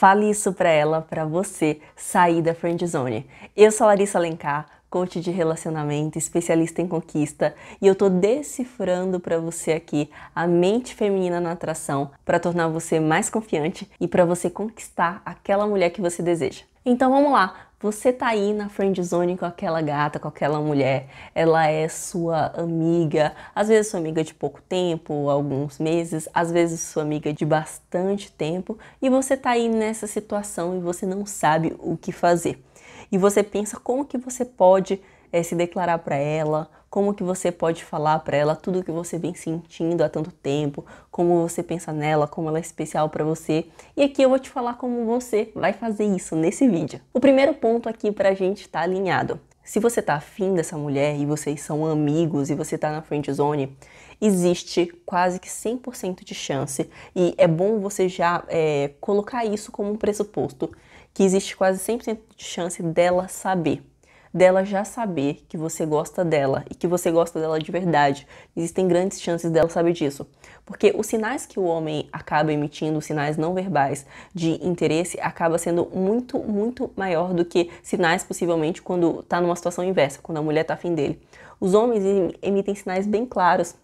Fale isso para ela, para você sair da friend zone. Eu sou a Larissa Alencar, coach de relacionamento, especialista em conquista, e eu tô decifrando para você aqui a mente feminina na atração para tornar você mais confiante e para você conquistar aquela mulher que você deseja. Então vamos lá. Você tá aí na friend zone com aquela gata, com aquela mulher. Ela é sua amiga, às vezes sua amiga de pouco tempo, alguns meses, às vezes sua amiga de bastante tempo, e você tá aí nessa situação e você não sabe o que fazer. E você pensa como que você pode é, se declarar para ela, como que você pode falar para ela tudo que você vem sentindo há tanto tempo, como você pensa nela, como ela é especial para você. E aqui eu vou te falar como você vai fazer isso nesse vídeo. O primeiro ponto aqui pra gente tá alinhado. Se você tá afim dessa mulher e vocês são amigos e você tá na friend zone, existe quase que 100% de chance e é bom você já é, colocar isso como um pressuposto que existe quase 100% de chance dela saber dela já saber que você gosta dela e que você gosta dela de verdade. Existem grandes chances dela saber disso. Porque os sinais que o homem acaba emitindo, sinais não verbais de interesse, acaba sendo muito, muito maior do que sinais possivelmente quando está numa situação inversa, quando a mulher está afim dele. Os homens emitem sinais bem claros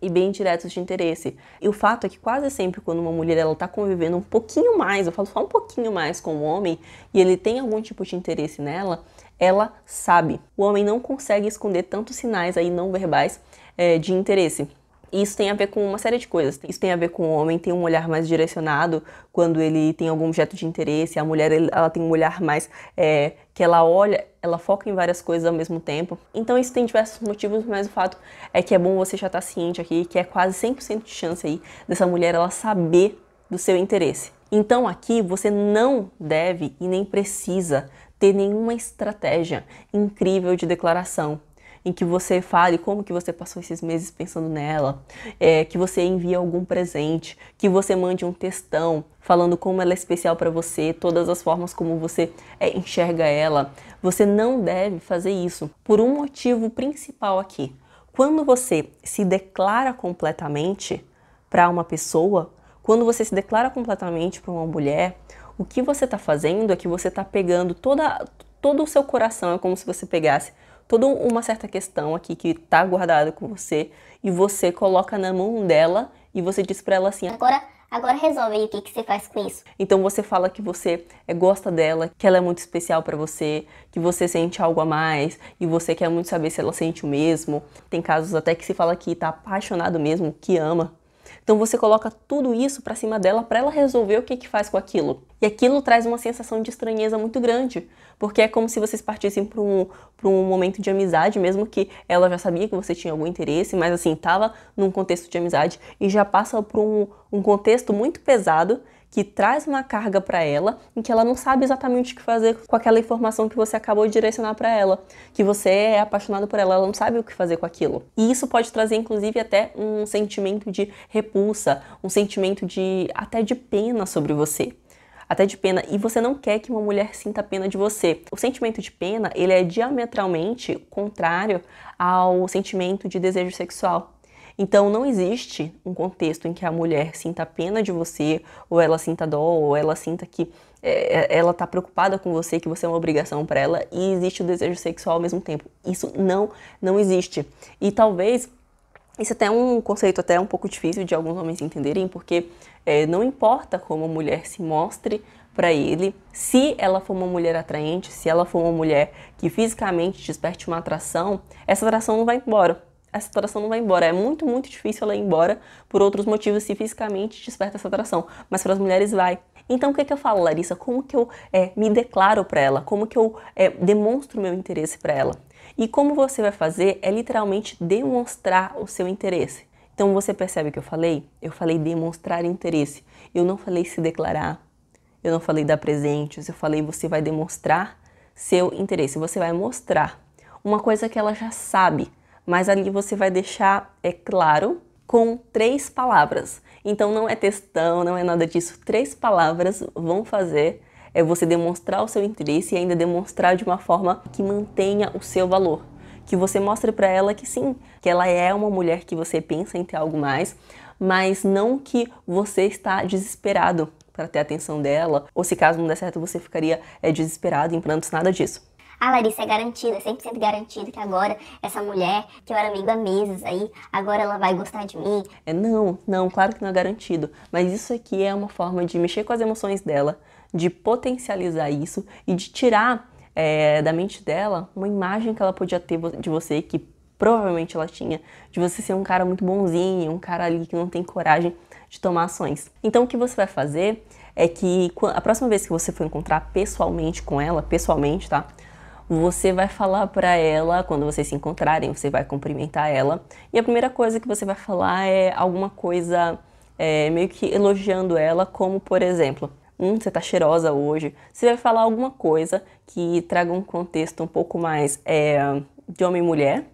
e bem diretos de interesse. E o fato é que quase sempre quando uma mulher ela tá convivendo um pouquinho mais, eu falo só um pouquinho mais com o um homem e ele tem algum tipo de interesse nela, ela sabe. O homem não consegue esconder tantos sinais aí não verbais é, de interesse. E isso tem a ver com uma série de coisas. Isso tem a ver com o homem tem um olhar mais direcionado quando ele tem algum objeto de interesse, a mulher ela tem um olhar mais é, que ela olha, ela foca em várias coisas ao mesmo tempo. Então isso tem diversos motivos, mas o fato é que é bom você já estar tá ciente aqui que é quase 100% de chance aí dessa mulher ela saber do seu interesse. Então aqui você não deve e nem precisa ter nenhuma estratégia incrível de declaração em que você fale como que você passou esses meses pensando nela, é, que você envie algum presente, que você mande um textão falando como ela é especial para você, todas as formas como você é, enxerga ela. Você não deve fazer isso por um motivo principal aqui. Quando você se declara completamente para uma pessoa, quando você se declara completamente para uma mulher, o que você está fazendo é que você está pegando toda, todo o seu coração, é como se você pegasse toda uma certa questão aqui que tá guardada com você e você coloca na mão dela e você diz para ela assim: "Agora Agora resolve aí o que, que, você faz com isso. Então você fala que você eh, gosta dela, que ela é muito especial para você, que você sente algo a mais e você quer muito saber se ela sente o mesmo. Tem casos até que se fala que tá apaixonado mesmo, que ama. Então você coloca tudo isso para cima dela para ela resolver o que, que faz com aquilo. E aquilo traz uma sensação de estranheza muito grande, porque é como se vocês partissem para um, pra um momento de amizade, mesmo que ela já sabia que você tinha algum interesse, mas assim, estava num contexto de amizade e já passa para um, um contexto muito pesado que traz uma carga para ela em que ela não sabe exatamente o que fazer com aquela informação que você acabou de direcionar para ela, que você é apaixonado por ela, ela não sabe o que fazer com aquilo. E isso pode trazer inclusive até um sentimento de repulsa, um sentimento de até de pena sobre você até de pena, e você não quer que uma mulher sinta pena de você. O sentimento de pena, ele é diametralmente contrário ao sentimento de desejo sexual. Então não existe um contexto em que a mulher sinta pena de você, ou ela sinta dó, ou ela sinta que é, é ela está preocupada com você, que você é uma obrigação para ela, e existe o desejo sexual ao mesmo tempo. Isso não, não existe. E talvez isso é até é um conceito até um pouco difícil de alguns homens entenderem, porque é, não importa como a mulher se mostre para ele, se ela for uma mulher atraente, se ela for uma mulher que fisicamente desperte uma atração, essa atração não vai embora essa atração não vai embora. É muito, muito difícil ela ir embora por outros motivos se fisicamente desperta essa atração, mas para as mulheres vai. Então o que, é que eu falo, Larissa? Como que eu é, me declaro para ela? Como que eu é, demonstro meu interesse para ela? E como você vai fazer é literalmente demonstrar o seu interesse. Então você percebe o que eu falei? Eu falei demonstrar interesse. Eu não falei se declarar. Eu não falei dar presentes. Eu falei você vai demonstrar seu interesse. Você vai mostrar uma coisa que ela já sabe mas ali você vai deixar, é claro, com três palavras. Então não é textão, não é nada disso. Três palavras vão fazer é você demonstrar o seu interesse e ainda demonstrar de uma forma que mantenha o seu valor. Que você mostre para ela que sim, que ela é uma mulher que você pensa em ter algo mais, mas não que você está desesperado para ter a atenção dela, ou se caso não der certo você ficaria é, desesperado em prantos, nada disso. A Larissa, é garantida, é 100% garantida que agora essa mulher, que eu era amigo há meses aí, agora ela vai gostar de mim. É, não, não, claro que não é garantido. Mas isso aqui é uma forma de mexer com as emoções dela, de potencializar isso e de tirar é, da mente dela uma imagem que ela podia ter de você, que provavelmente ela tinha, de você ser um cara muito bonzinho, um cara ali que não tem coragem de tomar ações. Então o que você vai fazer é que a próxima vez que você for encontrar pessoalmente com ela, pessoalmente, tá? você vai falar para ela, quando vocês se encontrarem, você vai cumprimentar ela, e a primeira coisa que você vai falar é alguma coisa é, meio que elogiando ela, como por exemplo, hum, você tá cheirosa hoje. Você vai falar alguma coisa que traga um contexto um pouco mais é, de homem e mulher,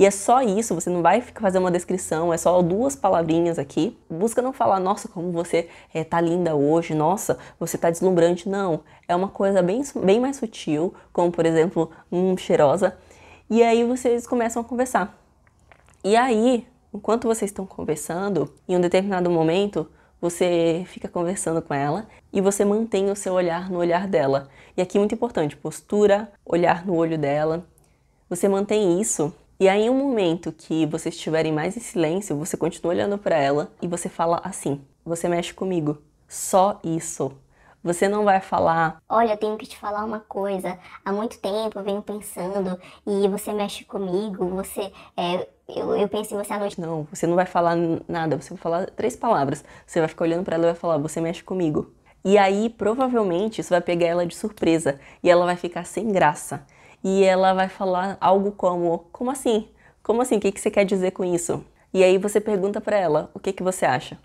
e é só isso, você não vai fazer uma descrição, é só duas palavrinhas aqui. Busca não falar, nossa, como você é, tá linda hoje, nossa, você tá deslumbrante. Não, é uma coisa bem, bem mais sutil, como por exemplo, cheirosa. E aí vocês começam a conversar. E aí, enquanto vocês estão conversando, em um determinado momento, você fica conversando com ela e você mantém o seu olhar no olhar dela. E aqui muito importante, postura, olhar no olho dela. Você mantém isso e aí, em um momento que vocês estiverem mais em silêncio, você continua olhando para ela e você fala assim: Você mexe comigo. Só isso. Você não vai falar: Olha, tenho que te falar uma coisa. Há muito tempo eu venho pensando e você mexe comigo, você. É, eu, eu penso em você à noite. Não, você não vai falar nada, você vai falar três palavras. Você vai ficar olhando para ela e vai falar: Você mexe comigo. E aí, provavelmente, isso vai pegar ela de surpresa e ela vai ficar sem graça e ela vai falar algo como: Como assim? Como assim? O que, que você quer dizer com isso? E aí você pergunta para ela: O que, que você acha?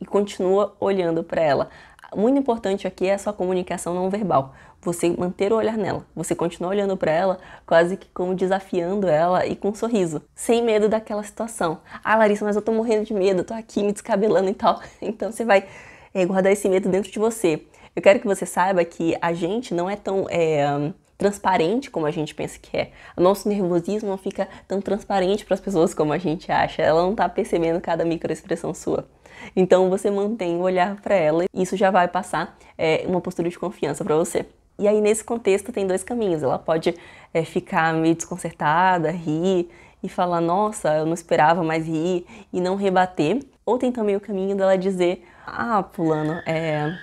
E continua olhando para ela. Muito importante aqui é a sua comunicação não verbal. Você manter o olhar nela. Você continuar olhando para ela, quase que como desafiando ela e com um sorriso, sem medo daquela situação. Ah, Larissa, mas eu tô morrendo de medo, tô aqui me descabelando e tal. Então você vai é, guardar esse medo dentro de você. Eu quero que você saiba que a gente não é tão é, transparente como a gente pensa que é. O nosso nervosismo não fica tão transparente para as pessoas como a gente acha. Ela não está percebendo cada microexpressão sua. Então você mantém o olhar para ela e isso já vai passar é, uma postura de confiança para você. E aí nesse contexto tem dois caminhos. Ela pode é, ficar meio desconcertada, rir e falar nossa, eu não esperava mais rir e não rebater. Ou tem também o caminho dela dizer ah, Pulano é,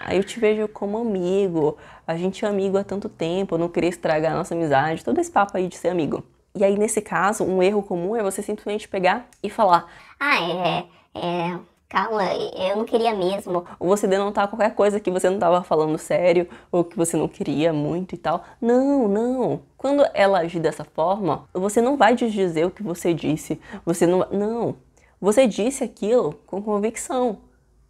Aí eu te vejo como amigo, a gente é amigo há tanto tempo, eu não queria estragar a nossa amizade, todo esse papo aí de ser amigo. E aí, nesse caso, um erro comum é você simplesmente pegar e falar: Ah, é, é, calma, eu não queria mesmo. Ou você denotar qualquer coisa que você não estava falando sério, ou que você não queria muito e tal. Não, não. Quando ela agir dessa forma, você não vai desdizer o que você disse. Você não. Não. Você disse aquilo com convicção.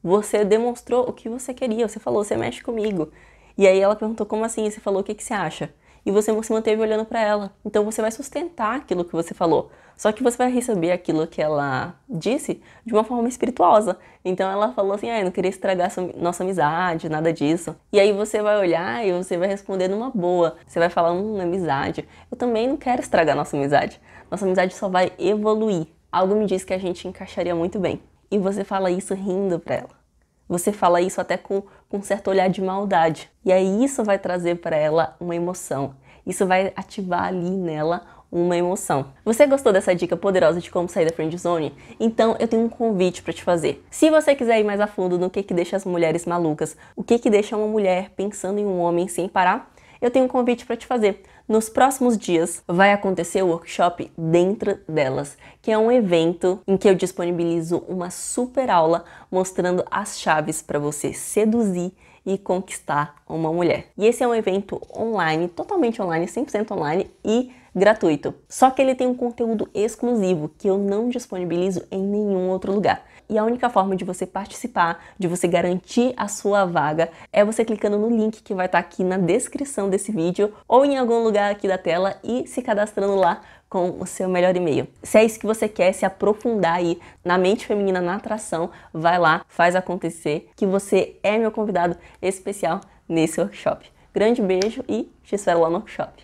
Você demonstrou o que você queria, você falou, você mexe comigo. E aí ela perguntou, como assim? E você falou, o que, que você acha? E você se manteve olhando para ela. Então você vai sustentar aquilo que você falou. Só que você vai receber aquilo que ela disse de uma forma espirituosa. Então ela falou assim: ah, não queria estragar nossa amizade, nada disso. E aí você vai olhar e você vai responder numa boa. Você vai falar: hum, amizade. Eu também não quero estragar nossa amizade. Nossa amizade só vai evoluir. Algo me diz que a gente encaixaria muito bem. E você fala isso rindo para ela. Você fala isso até com, com um certo olhar de maldade. E aí isso vai trazer para ela uma emoção. Isso vai ativar ali nela uma emoção. Você gostou dessa dica poderosa de como sair da friend zone? Então eu tenho um convite para te fazer. Se você quiser ir mais a fundo no que que deixa as mulheres malucas, o que que deixa uma mulher pensando em um homem sem parar, eu tenho um convite para te fazer. Nos próximos dias vai acontecer o workshop Dentro delas, que é um evento em que eu disponibilizo uma super aula mostrando as chaves para você seduzir e conquistar uma mulher. E esse é um evento online, totalmente online, 100% online e gratuito. Só que ele tem um conteúdo exclusivo que eu não disponibilizo em nenhum outro lugar. E a única forma de você participar, de você garantir a sua vaga, é você clicando no link que vai estar tá aqui na descrição desse vídeo ou em algum lugar aqui da tela e se cadastrando lá com o seu melhor e-mail. Se é isso que você quer se aprofundar aí na mente feminina, na atração, vai lá, faz acontecer que você é meu convidado especial nesse workshop. Grande beijo e te espero lá no workshop.